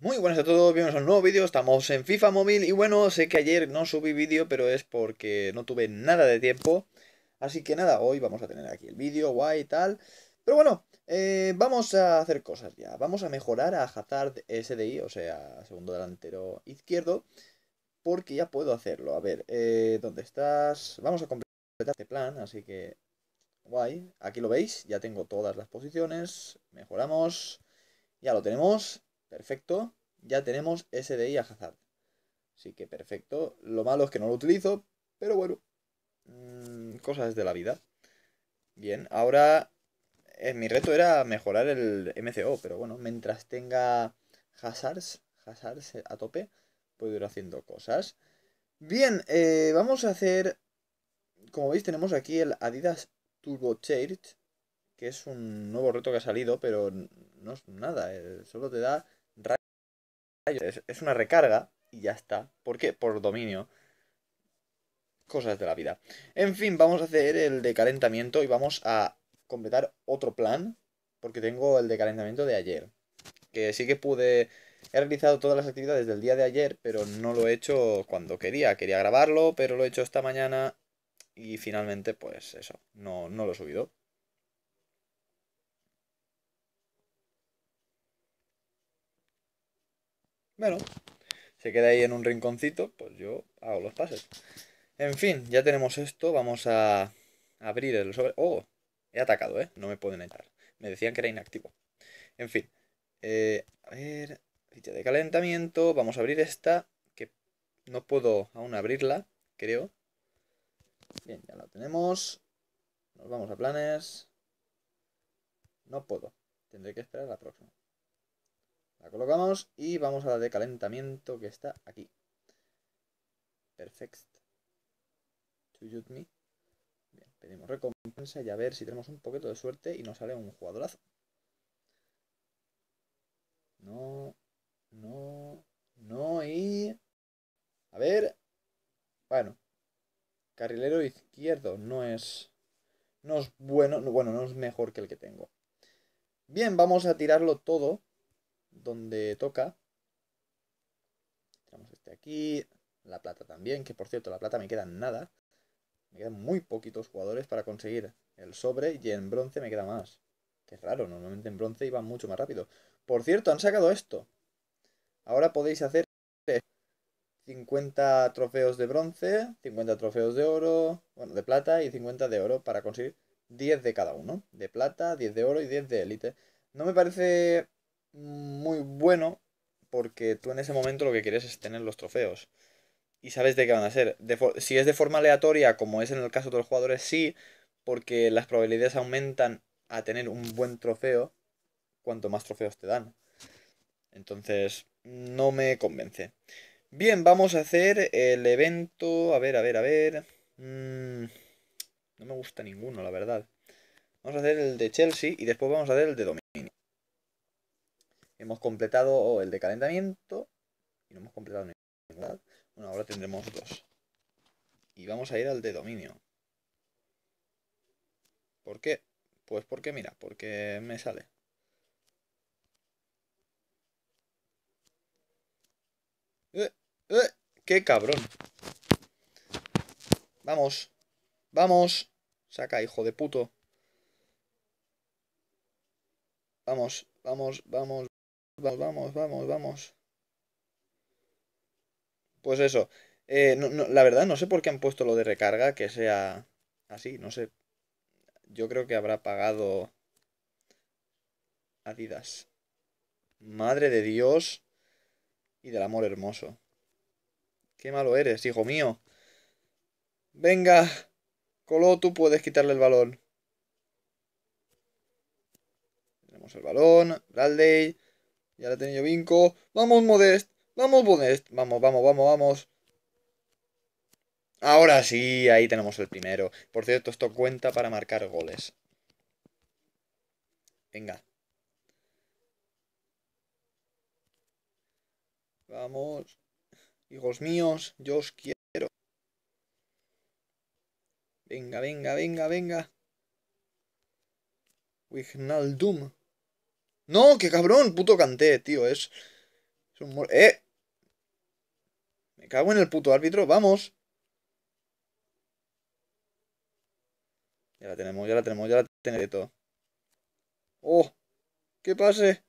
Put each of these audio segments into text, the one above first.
Muy buenas a todos, bienvenidos a un nuevo vídeo, estamos en FIFA Móvil y bueno, sé que ayer no subí vídeo, pero es porque no tuve nada de tiempo. Así que nada, hoy vamos a tener aquí el vídeo, guay y tal. Pero bueno, eh, vamos a hacer cosas ya. Vamos a mejorar a Hazard SDI, o sea, segundo delantero izquierdo, porque ya puedo hacerlo. A ver, eh, ¿dónde estás? Vamos a completar este plan, así que guay. Aquí lo veis, ya tengo todas las posiciones, mejoramos, ya lo tenemos. Perfecto. Ya tenemos SDI a Hazard. Así que perfecto. Lo malo es que no lo utilizo, pero bueno. Mm, cosas de la vida. Bien, ahora eh, mi reto era mejorar el MCO, pero bueno, mientras tenga Hazards, Hazards a tope, puedo ir haciendo cosas. Bien, eh, vamos a hacer... Como veis tenemos aquí el Adidas Turbo que es un nuevo reto que ha salido, pero no es nada, eh, solo te da es, una recarga y ya está. ¿Por qué? Por dominio. Cosas de la vida. En fin, vamos a hacer el decalentamiento y vamos a completar otro plan. Porque tengo el decalentamiento de ayer. Que sí que pude he realizado todas las actividades del día de ayer, pero no lo he hecho cuando quería. Quería grabarlo, pero lo he hecho esta mañana y finalmente, pues eso, no, no lo he subido. Bueno, se queda ahí en un rinconcito, pues yo hago los pases. En fin, ya tenemos esto, vamos a abrir el sobre... ¡Oh! He atacado, ¿eh? No me pueden entrar. Me decían que era inactivo. En fin. Eh, a ver, ficha de calentamiento. Vamos a abrir esta, que no puedo aún abrirla, creo. Bien, ya la tenemos. Nos vamos a planes. No puedo. Tendré que esperar la próxima. La colocamos y vamos a la de calentamiento que está aquí. Perfecto. To me. Bien, pedimos recompensa y a ver si tenemos un poquito de suerte y nos sale un jugadorazo. No, no, no y... A ver... Bueno. Carrilero izquierdo no es... No es bueno, bueno, no es mejor que el que tengo. Bien, vamos a tirarlo todo donde toca. Tenemos este aquí, la plata también, que por cierto, la plata me queda nada. Me quedan muy poquitos jugadores para conseguir el sobre y en bronce me queda más. Qué raro, normalmente en bronce iba mucho más rápido. Por cierto, han sacado esto. Ahora podéis hacer 50 trofeos de bronce, 50 trofeos de oro, bueno, de plata y 50 de oro para conseguir 10 de cada uno. De plata, 10 de oro y 10 de élite. No me parece muy bueno porque tú en ese momento lo que quieres es tener los trofeos. Y sabes de qué van a ser. si es de forma aleatoria, como es en el caso de los jugadores, sí, porque las probabilidades aumentan a tener un buen trofeo cuanto más trofeos te dan. Entonces, no me convence. Bien, vamos a hacer el evento. A ver, a ver, a ver. Mm, no me gusta ninguno, la verdad. Vamos a hacer el de Chelsea y después vamos a hacer el de Domingo. Hemos completado el de calentamiento y no hemos completado ninguna. Bueno, ahora tendremos dos. Y vamos a ir al de dominio. ¿Por qué? Pues porque, mira, porque me sale. Eh, eh, ¡Qué cabrón! Vamos. Vamos. Saca, hijo de puto. Vamos, vamos, vamos. Vamos, vamos, vamos, Pues eso. Eh, no, la verdad, no sé por qué han puesto lo de recarga que sea así, no sé. Yo creo que habrá pagado Adidas. Madre de Dios y del amor hermoso. Qué malo eres, hijo mío. Venga, Colo, tú puedes quitarle el balón. Tenemos el balón, Bradley. Y ahora tenido Vinco. Vamos, Modest. Vamos, Modest. Vamos, vamos, vamos, vamos. Ahora sí, ahí tenemos el primero. Por cierto, esto cuenta para marcar goles. Venga. Vamos. Hijos míos, yo os quiero. Venga, venga, venga, venga. Doom no, qué cabrón, puto canté, tío. Es. es un ¡Eh! Me cago en el puto árbitro, vamos. Ya la tenemos, ya la tenemos, ya la tenemos todo. ¡Oh! ¡Qué pase!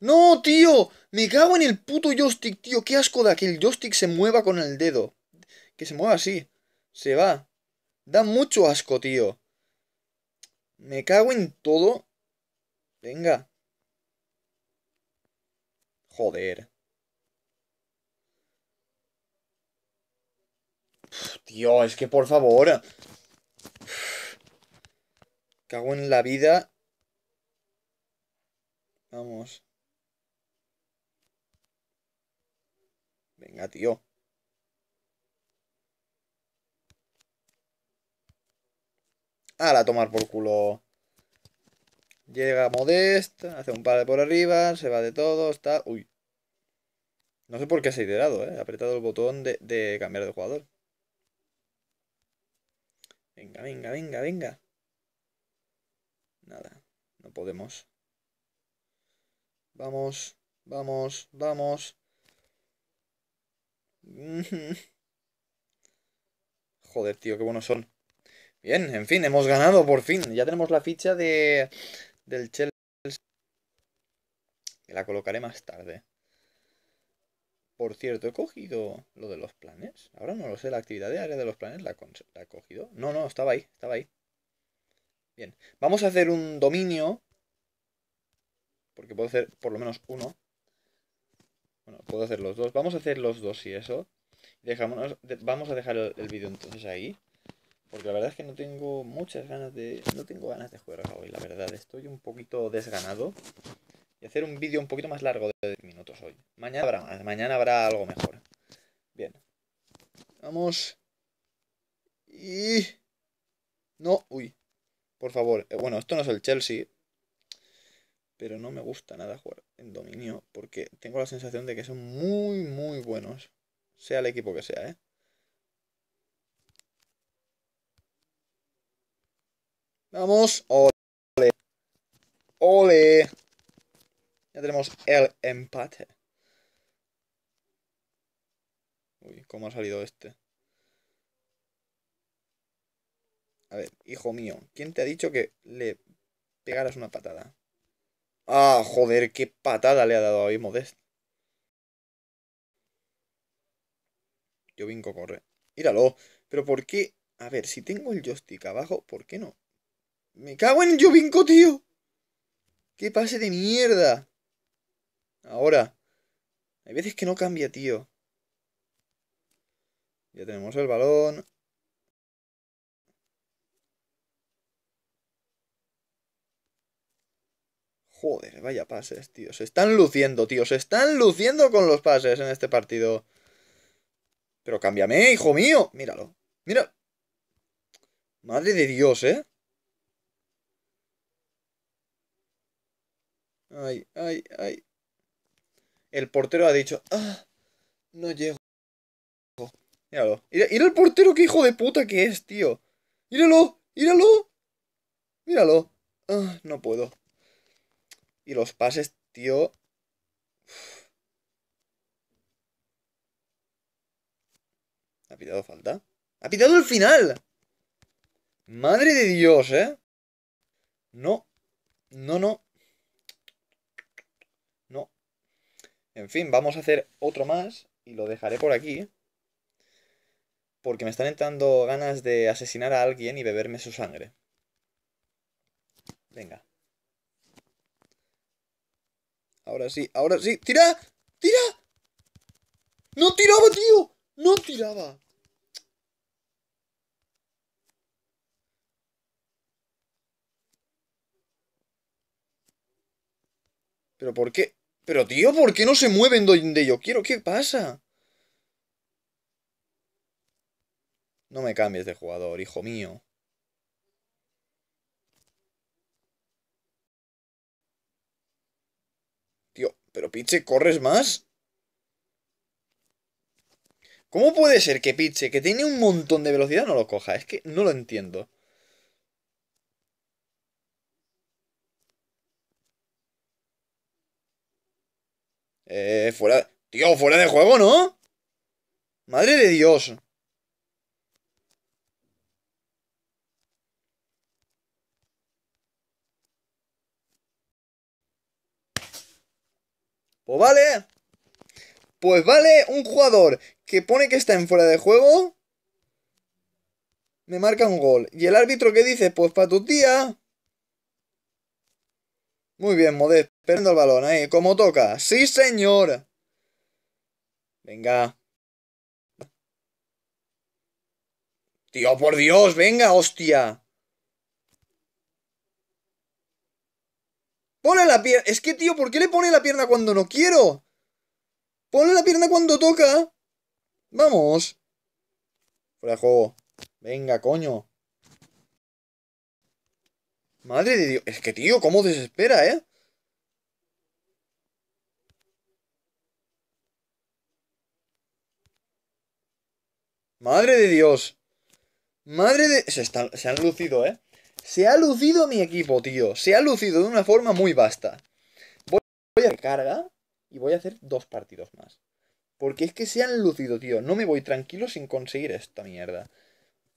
¡No, tío! ¡Me cago en el puto joystick, tío! ¡Qué asco de que el joystick se mueva con el dedo! Que se mueva así. Se va. Da mucho asco, tío. Me cago en todo. Venga. Joder. tío, es que por favor. cago en la vida. Vamos. Venga, tío. A la tomar por culo. Llega Modest, hace un par de por arriba, se va de todo, está... Uy. No sé por qué se ha iterado, ¿eh? Ha apretado el botón de, de cambiar de jugador. Venga, venga, venga, venga. Nada, no podemos. Vamos, vamos, vamos. Joder, tío, qué buenos son. Bien, en fin, hemos ganado por fin. Ya tenemos la ficha de, del Chelsea. Que la colocaré más tarde. Por cierto, he cogido lo de los planes. Ahora no lo sé, la actividad de área de los planes la, he cogido. No, no, estaba ahí, estaba ahí. Bien, vamos a hacer un dominio. Porque puedo hacer por lo menos uno. Bueno, puedo hacer los dos. Vamos a hacer los dos y eso. vamos a dejar el vídeo entonces ahí. Porque la verdad es que no tengo muchas ganas de... No tengo ganas de jugar hoy, la verdad. Estoy un poquito desganado. Y hacer un vídeo un poquito más largo de 10 minutos hoy. Mañana habrá Mañana habrá algo mejor. Bien. Vamos. Y... No, uy. Por favor. Eh, bueno, esto no es el Chelsea. Pero no me gusta nada jugar en dominio. Porque tengo la sensación de que son muy, muy buenos. Sea el equipo que sea, ¿eh? Vamos, ole. Ole. Ya tenemos el empate. Uy, ¿cómo ha salido este? A ver, hijo mío, ¿quién te ha dicho que le pegaras una patada? Ah, joder, qué patada le ha dado a Modest. Yo vinco, corre. Míralo. Pero ¿por qué? A ver, si tengo el joystick abajo, ¿por qué no? Me cago en Yubinco, tío. Qué pase de mierda. Ahora. Hay veces que no cambia, tío. Ya tenemos el balón. Joder, vaya pases, tío. Se están luciendo, tío. Se están luciendo con los pases en este partido. Pero cámbiame, hijo mío. Míralo. Mira. Madre de Dios, ¿eh? Ay, ay, ay. El portero ha dicho, ah, no llego. Míralo. Mira, el portero, qué hijo de puta que es, tío. Míralo, míralo. Míralo. Ah, no puedo. Y los pases, tío. ¿Ha pitado falta? ¡Ha pitado el final! Madre de Dios, ¿eh? No. No, no. En fin, vamos a hacer otro más y lo dejaré por aquí. Porque me están entrando ganas de asesinar a alguien y beberme su sangre. Venga. Ahora sí, ahora sí. ¡Tira! ¡Tira! ¡No tiraba, tío! ¡No tiraba! ¿Pero por qué? Pero tío, ¿por qué no se mueven donde yo quiero? ¿Qué pasa? No me cambies de jugador, hijo mío. Tío, pero Piche, ¿corres más? ¿Cómo puede ser que Piche, que tiene un montón de velocidad, no lo coja? Es que no lo entiendo. Eh, fuera... Tío, fuera de juego, ¿no? Madre de Dios. Pues vale. Pues vale, un jugador que pone que está en fuera de juego. Me marca un gol. ¿Y el árbitro que dice? Pues para tu tía. Muy bien, Modesto esperando el balón ahí. Eh, ¿Cómo toca? ¡Sí, señor! Venga. Tío, por Dios, venga, hostia. Pone la pierna. Es que, tío, ¿por qué le pone la pierna cuando no quiero? Pone la pierna cuando toca. Vamos. Fuera juego. Venga, coño. Madre de Dios. Es que, tío, cómo desespera, ¿eh? Madre de Dios. Madre de... Se, han lucido, ¿eh? Se ha lucido mi equipo, tío. Se ha lucido de una forma muy vasta. Voy a carga y voy a hacer dos partidos más. Porque es que se han lucido, tío. No me voy tranquilo sin conseguir esta mierda.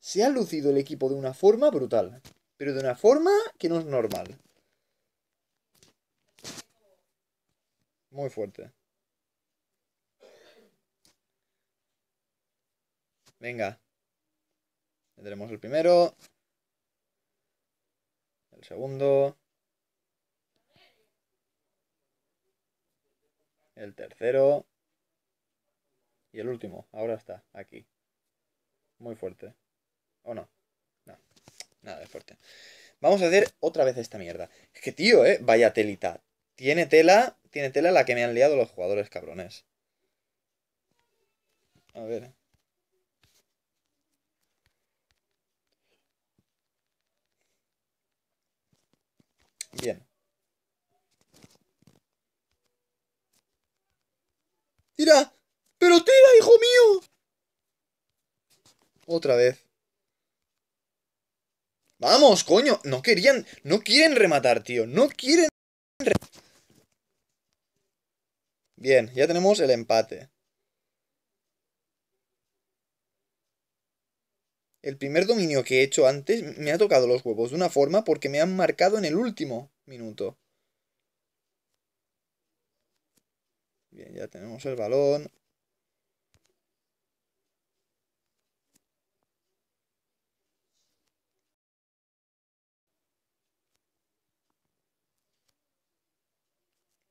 Se ha lucido el equipo de una forma brutal. Pero de una forma que no es normal. Muy fuerte. Venga. Tendremos el primero. El segundo. El tercero. Y el último. Ahora está, aquí. Muy fuerte. ¿O no? No. Nada de fuerte. Vamos a hacer otra vez esta mierda. Es que, tío, eh. Vaya telita. Tiene tela. Tiene tela la que me han liado los jugadores cabrones. A ver. Bien. Tira. Pero tira, hijo mío. Otra vez. Vamos, coño. No querían... No quieren rematar, tío. No quieren... Bien, ya tenemos el empate. El primer dominio que he hecho antes me ha tocado los huevos de una forma porque me han marcado en el último minuto. Bien, ya tenemos el balón.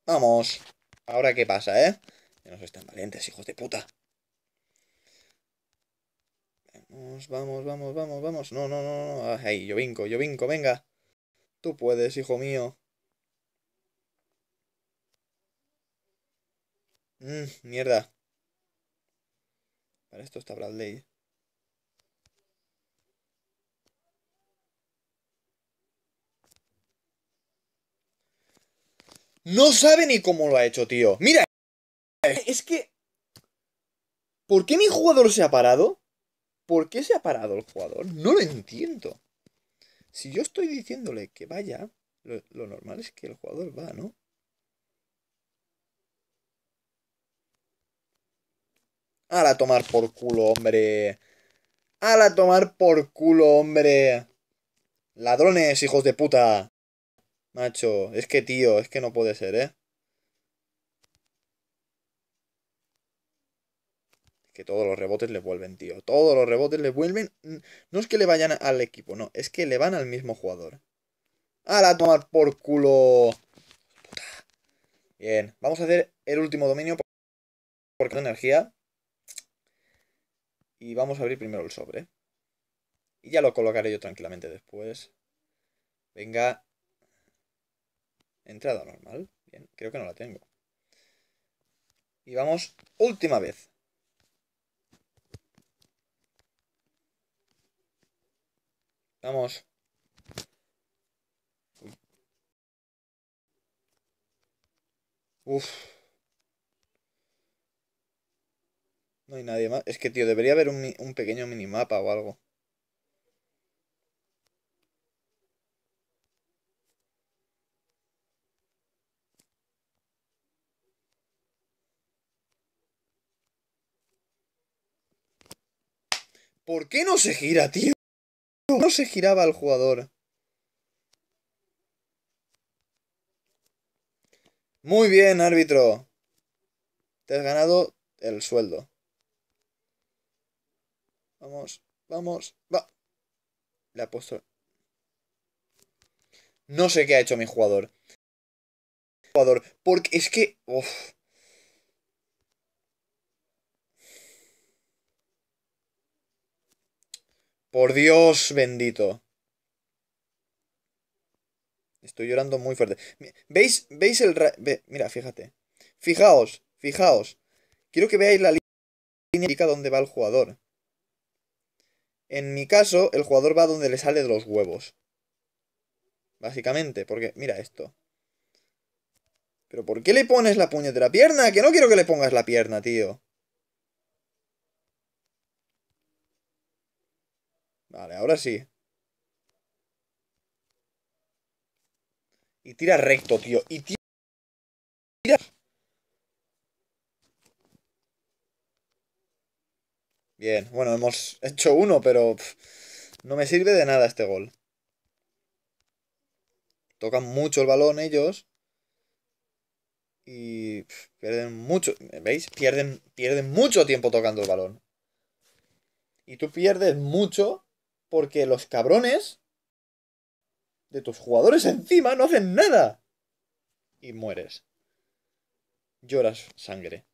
Vamos. Ahora qué pasa, ¿eh? Ya sois tan valientes, hijos de puta. Vamos, vamos, vamos, vamos, vamos. No, no, no, no. Ay, yo vinco, yo vinco, venga. Tú puedes, hijo mío. Mmm, mierda. Para esto está Bradley. No sabe ni cómo lo ha hecho, tío. Mira. Es que... ¿Por qué mi jugador se ha parado? ¿Por qué se ha parado el jugador? No lo entiendo. Si yo estoy diciéndole que vaya, lo, normal es que el jugador va, ¿no? A la tomar por culo, hombre. A la tomar por culo, hombre. Ladrones, hijos de puta. Macho, es que tío, es que no puede ser, ¿eh? que todos los rebotes le vuelven, tío. Todos los rebotes le vuelven. Mm, no es que le vayan al equipo, no. Es que le van al mismo jugador. ¡A la tomar por culo! Bien, vamos a hacer el último dominio por tengo energía. Y vamos a abrir primero el sobre. Y ya lo colocaré yo tranquilamente después. Venga. Entrada normal. Bien, creo que no la tengo. Y vamos, última vez. Vamos. Uf. No hay nadie más. Es que, tío, debería haber un, un pequeño minimapa o algo. ¿Por qué no se gira, tío? se giraba el jugador. Muy bien, árbitro. Te has ganado el sueldo. Vamos, vamos, va. Le ha puesto... No sé qué ha hecho mi jugador. Jugador, porque es que... Por Dios bendito. Estoy llorando muy fuerte. ¿Veis? ¿Veis el... Mira, fíjate. Fijaos, fijaos. Quiero que veáis la línea indica dónde va el jugador. En mi caso, el jugador va donde le sale de los huevos. Básicamente, porque... Mira esto. ¿Pero por qué le pones la puñetera pierna? Que no quiero que le pongas la pierna, tío. Vale, ahora sí. Y tira recto, tío. Y tira... Bien, bueno, hemos hecho uno, pero no me sirve de nada este gol. Tocan mucho el balón ellos. Y pierden mucho, ¿veis? Pierden, pierden mucho tiempo tocando el balón. Y tú pierdes mucho porque los cabrones de tus jugadores encima no hacen nada. Y mueres. Lloras sangre.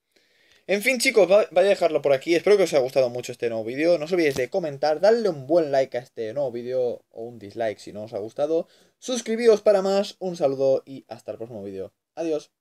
En fin, chicos, voy a dejarlo por aquí. Espero que os haya gustado mucho este nuevo vídeo. No os olvidéis de comentar, darle un buen like a este nuevo vídeo o un dislike si no os ha gustado. Suscribíos para más. Un saludo y hasta el próximo vídeo. Adiós.